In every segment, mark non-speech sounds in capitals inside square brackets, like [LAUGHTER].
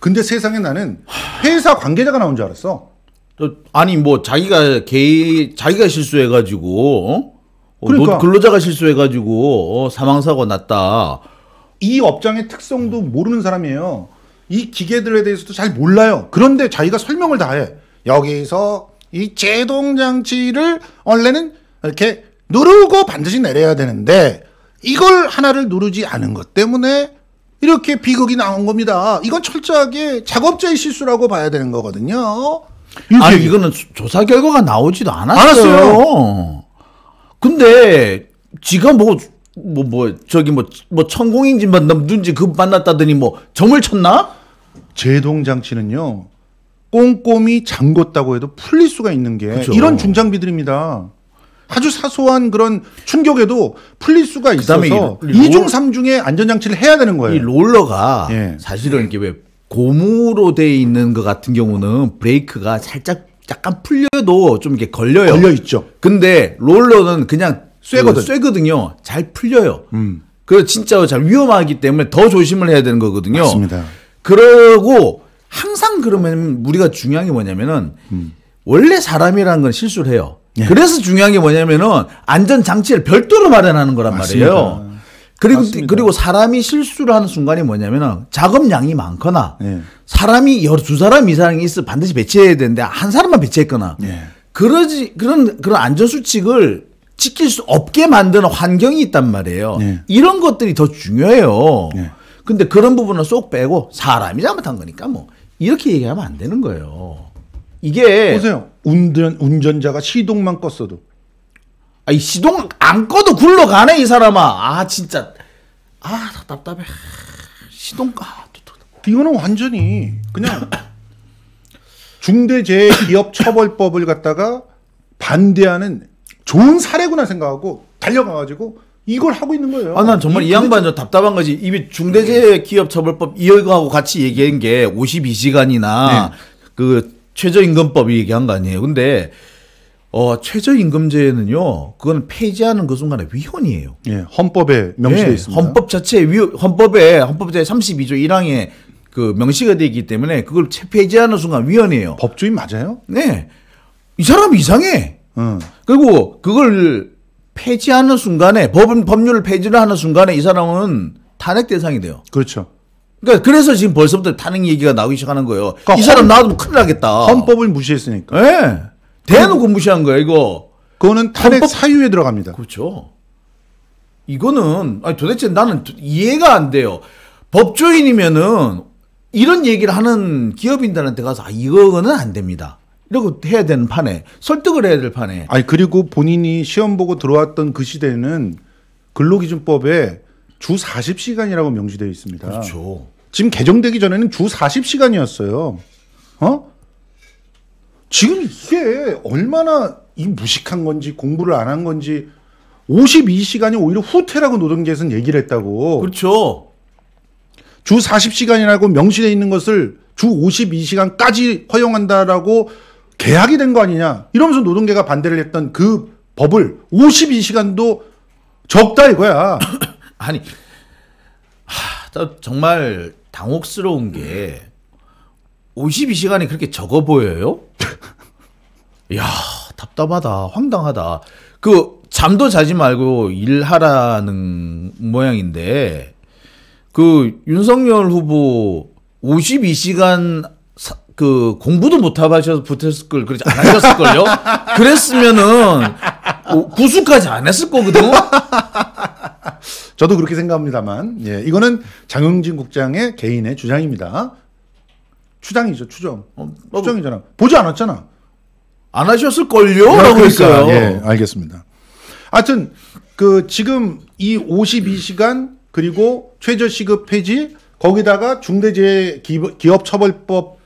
근데 세상에 나는 회사 관계자가 나온 줄 알았어. 아니 뭐 자기가 개 자기가 실수해가지고 어? 뭐 그러니까. 근로자가 실수해가지고 어, 사망사고 났다. 이 업장의 특성도 모르는 사람이에요. 이 기계들에 대해서도 잘 몰라요. 그런데 자기가 설명을 다 해. 여기서 이 제동 장치를 원래는 이렇게 누르고 반드시 내려야 되는데 이걸 하나를 누르지 않은 것 때문에 이렇게 비극이 나온 겁니다. 이건 철저하게 작업자의 실수라고 봐야 되는 거거든요. 아 이거는 조사 결과가 나오지도 않았어요. 알았어요. 근데 지가 뭐, 뭐, 뭐, 저기 뭐, 뭐, 천공인지 뭐, 남든지그 만났다더니 뭐, 점을 쳤나? 제동장치는요, 꼼꼼히 잠궜다고 해도 풀릴 수가 있는 게 그쵸. 이런 중장비들입니다. 아주 사소한 그런 충격에도 풀릴 수가 그 있어서 이중삼중의 안전장치를 해야 되는 거예요. 이 롤러가 예. 사실은 이게 왜 고무로 돼 있는 것 같은 경우는 브레이크가 살짝 약간 풀려도 좀 이렇게 걸려요. 걸려 있죠. 근데 롤러는 그냥 쇠거든. 쇠거든요. 잘 풀려요. 음. 그래서 진짜 로잘 위험하기 때문에 더 조심을 해야 되는 거거든요. 맞습니다. 그러고 항상 그러면 우리가 중요한 게 뭐냐면은 음. 원래 사람이라는 건 실수를 해요. 네. 그래서 중요한 게 뭐냐면은 안전 장치를 별도로 마련하는 거란 맞습니다. 말이에요. 그리고 그 맞습니다. 그리고 사람이 실수를 하는 순간이 뭐냐면은 작업량이 많거나 네. 사람이 여러 두 사람 이상이 있어 반드시 배치해야 되는데 한 사람만 배치했거나 네. 그러지 그런 그런 안전 수칙을 지킬 수 없게 만드는 환경이 있단 말이에요. 네. 이런 것들이 더 중요해요. 근데 그런 부분은 쏙 빼고 사람이 잘못한 거니까 뭐 이렇게 얘기하면 안 되는 거예요. 이게 보세요. 운전 운전자가 시동만 껐어도 아 이 시동 안 꺼도 굴러가네 이 사람아. 아 진짜 아 답답해. 시동 꺼. 아, 이거는 완전히 그냥 [LAUGHS] 중대재해기업처벌법을 갖다가 반대하는 좋은 사례구나 생각하고 달려가가지고 이걸 하고 있는 거예요. 아, 난 정말 이 양반 저 답답한 거지. 이미 중대재해기업처벌법 이거하고 같이 얘기한 게 52시간이나 네. 그 최저임금법이 얘기한 거 아니에요. 근데 어, 최저임금제는요, 그건 폐지하는 그 순간에 위헌이에요. 예, 헌법에 명시되어 예, 있습니다. 헌법 자체, 에 위, 헌법에, 헌법제 32조 1항에 그 명시가 되어 있기 때문에 그걸 폐지하는 순간 위헌이에요. 법조인 맞아요? 네. 이 사람 이상해. 응. 그리고 그걸 폐지하는 순간에, 법은, 법률을 폐지를 하는 순간에 이 사람은 탄핵 대상이 돼요. 그렇죠. 그러니까 그래서 지금 벌써부터 탄핵 얘기가 나오기 시작하는 거예요. 그러니까 이 헌, 사람 나와도 큰일 나겠다. 헌법을 무시했으니까. 예. 네. 대놓고 무시한 거예 이거. 그거는 탄핵 헌법? 사유에 들어갑니다. 그렇죠. 이거는 아니 도대체 나는 이해가 안 돼요. 법조인이면은 이런 얘기를 하는 기업인들한테 가서 아, 이거는 안 됩니다. 이러고 해야 되는 판에 설득을 해야 될 판에. 아니 그리고 본인이 시험 보고 들어왔던 그시대는 근로기준법에 주 40시간이라고 명시되어 있습니다. 그렇죠. 지금 개정되기 전에는 주 40시간이었어요. 어? 지금 이게 얼마나 이 무식한 건지 공부를 안 한 건지 52시간이 오히려 후퇴라고 노동계에서는 얘기를 했다고. 그렇죠. 주 40시간이라고 명시되어 있는 것을 주 52시간까지 허용한다라고 계약이 된 거 아니냐. 이러면서 노동계가 반대를 했던 그 법을 52시간도 적다 이거야. 아니 하, 정말 당혹스러운 게 52시간이 그렇게 적어 보여요? [LAUGHS] 야 답답하다 황당하다 그 잠도 자지 말고 일하라는 모양인데 그 윤석열 후보 52시간 사, 그 공부도 못 하셔서 붙었을 걸 그러지 안 하셨을 걸요? 그랬으면은 구수까지 안 했을 거거든. 저도 그렇게 생각합니다만, 예, 이거는 장영진 국장의 개인의 주장입니다. 추장이죠, 추정. 어, 추정이잖아. 보지 않았잖아. 안 하셨을걸요? 라고 아, 그러니까. 했어요. 예, 알겠습니다. 하여튼, 그, 지금 이 52시간, 그리고 최저시급 폐지, 거기다가 중대재해기업처벌법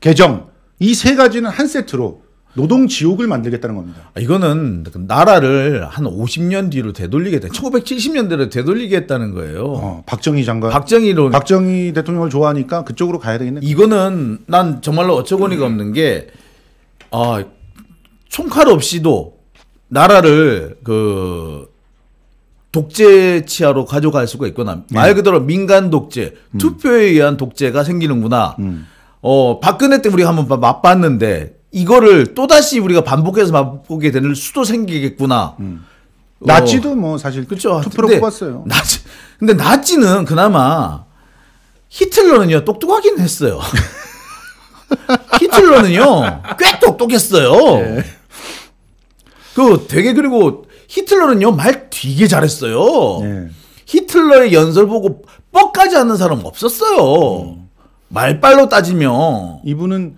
개정, 이 세 가지는 한 세트로 노동 지옥을 만들겠다는 겁니다. 아, 이거는 나라를 한 50년 뒤로 되돌리겠다. 1970년대로 되돌리겠다는 거예요. 어, 박정희 장관. 박정희로. 박정희 대통령을 좋아하니까 그쪽으로 가야 되겠네. 이거는 난 정말로 어처구니가 없는 게, 아, 총칼 없이도 나라를 그, 독재치하로 가져갈 수가 있거나 네. 말 그대로 민간 독재, 음. 투표에 의한 독재가 생기는구나. 음. 어, 박근혜 때 우리 한번 맛봤는데 이거를 또다시 우리가 반복해서 반복하게 되는 수도 생기겠구나. 음. 어. 나치도 뭐 사실 그쵸? 투표로 뽑았어요. 나치, 근데 나치는 그나마 히틀러는요 똑똑하긴 했어요. [LAUGHS] 히틀러는요 꽤 똑똑했어요. 네. 그 되게 그리고 히틀러는요 말 되게 잘했어요. 네. 히틀러의 연설 보고 뻑까지 하는 사람 없었어요. 음. 말빨로 따지면 이분은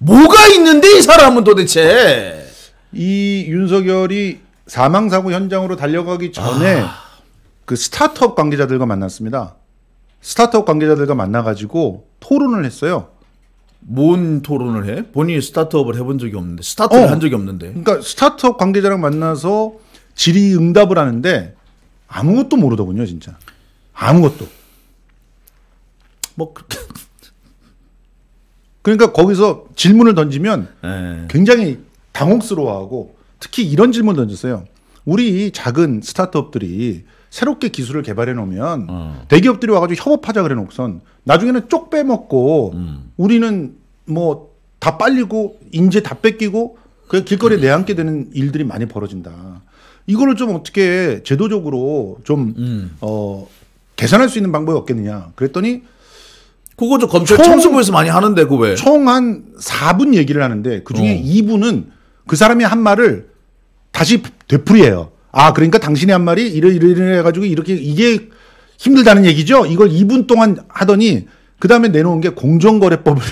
뭐가 있는데 이 사람은 도대체? 이 윤석열이 사망 사고 현장으로 달려가기 전에 아... 그 스타트업 관계자들과 만났습니다. 스타트업 관계자들과 만나가지고 토론을 했어요. 뭔 토론을 해? 본인이 스타트업을 해본 적이 없는데 스타트업을 어, 한 적이 없는데. 그러니까 스타트업 관계자랑 만나서 질의응답을 하는데 아무것도 모르더군요, 진짜. 아무것도. 뭐 그렇게. 그러니까 거기서 질문을 던지면 네. 굉장히 당혹스러워하고 특히 이런 질문 던졌어요. 우리 작은 스타트업들이 새롭게 기술을 개발해 놓으면 어. 대기업들이 와가지고 협업하자 그래 놓고선 나중에는 쪽 빼먹고 음. 우리는 뭐 다 빨리고 인재 다 뺏기고 그냥 길거리에 음. 내앉게 되는 일들이 많이 벌어진다. 이거를 좀 어떻게 제도적으로 좀, 음. 어, 개선할 수 있는 방법이 없겠느냐. 그랬더니 그거 저 검찰 총, 청소부에서 많이 하는데 그 왜? 총한 4분 얘기를 하는데 그 중에 어. 2분은 그 사람이 한 말을 다시 되풀이해요. 아 그러니까 당신이 한 말이 이러이러 이래 해가지고 이렇게 이게 힘들다는 얘기죠. 이걸 2분 동안 하더니 그 다음에 내놓은 게 공정거래법을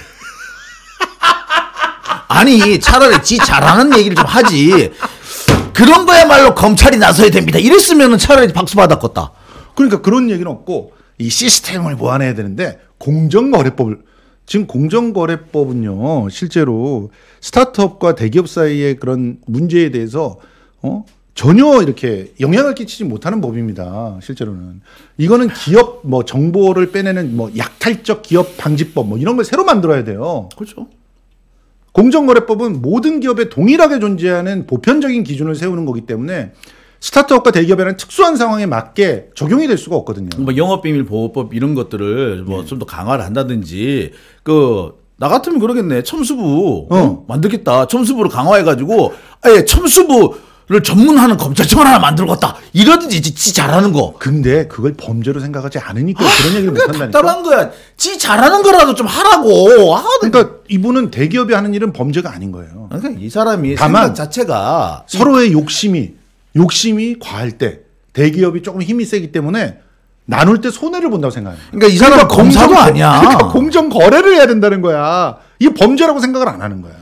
[LAUGHS] 아니 차라리 지 잘하는 얘기를 좀 하지 그런 거야말로 검찰이 나서야 됩니다. 이랬으면 차라리 박수 받았겠다. 그러니까 그런 얘기는 없고 이 시스템을 보완해야 되는데 공정거래법을 지금 공정거래법은요 실제로 스타트업과 대기업 사이의 그런 문제에 대해서 어? 전혀 이렇게 영향을 끼치지 못하는 법입니다. 실제로는 이거는 기업 뭐 정보를 빼내는 뭐 약탈적 기업 방지법 뭐 이런 걸 새로 만들어야 돼요. 그렇죠. 공정거래법은 모든 기업에 동일하게 존재하는 보편적인 기준을 세우는 거기 때문에 스타트업과 대기업에는 특수한 상황에 맞게 적용이 될 수가 없거든요. 뭐 영업비밀 보호법 이런 것들을 뭐 좀더 네. 강화를 한다든지 그 나 같으면 그러겠네. 첨수부 어. 어. 만들겠다. 첨수부를 강화해가지고 아예 첨수부를 전문하는 검찰청을 하나 만들겠다. 이러든지 지, 지 잘하는 거. 근데 그걸 범죄로 생각하지 않으니까 아, 그런 얘기를 그러니까 못 한다니까. 답답한 거야. 지 잘하는 거라도 좀 하라고. 아, 그러니까 이분은 대기업이 하는 일은 범죄가 아닌 거예요. 그러니까 이 사람이 다만 자체가 서로의 욕심이 욕심이 과할 때 대기업이 조금 힘이 세기 때문에 나눌 때 손해를 본다고 생각해요. 그러니까 이 사람 그러니까 검사도 공정, 아니야. 그러니까 공정 거래를 해야 된다는 거야. 이게 범죄라고 생각을 안 하는 거야.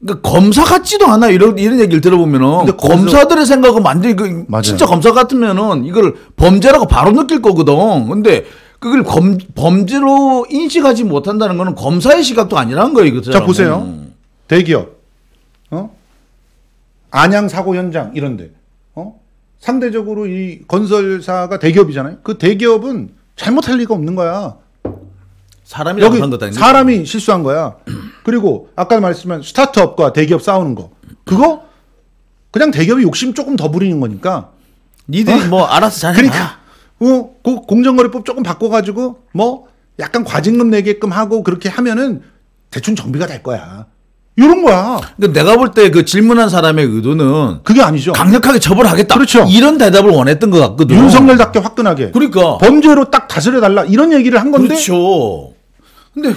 그러니까 검사 같지도 않아 이런 이런 얘기를 들어보면은 근데 검사들의 생각은 완전히 그 맞아요. 진짜 검사 같으면은 이걸 범죄라고 바로 느낄 거거든. 근데 그걸 검, 범죄로 인식하지 못한다는 거는 검사의 시각도 아니라는 거예요. 그자 보세요. 대기업, 어 안양 사고 현장 이런데 상대적으로 이 건설사가 대기업이잖아요. 그 대기업은 잘못할 리가 없는 거야. 사람이 여기 사람이 실수한 거야. 그리고 아까 말씀한 스타트업과 대기업 싸우는 거. 그거 그냥 대기업이 욕심 조금 더 부리는 거니까. 니들이 어? 뭐 알아서 잘해. 그러니까 어, 그 공정거래법 조금 바꿔가지고 뭐 약간 과징금 내게끔 하고 그렇게 하면은 대충 정비가 될 거야. 이런 거야. 그러니까 내가 볼 때 그 질문한 사람의 의도는 그게 아니죠. 강력하게 처벌하겠다. 그렇죠. 이런 대답을 원했던 것 같거든. 윤석열답게 화끈하게. 그러니까 범죄로 딱 다스려 달라 이런 얘기를 한 건데. 그렇죠. 근데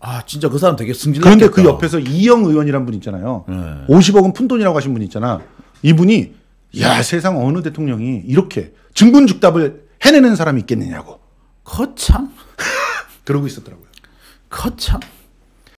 아 진짜 그 사람 되게 승질. 그런데 그 옆에서 이영 의원이란 분 있잖아요. 네. 50억은 푼 돈이라고 하신 분 있잖아. 이분이 야 세상 어느 대통령이 이렇게 증분죽답을 해내는 사람이 있겠느냐고. 거참. 그 [LAUGHS] 그러고 있었더라고요. 거참. 그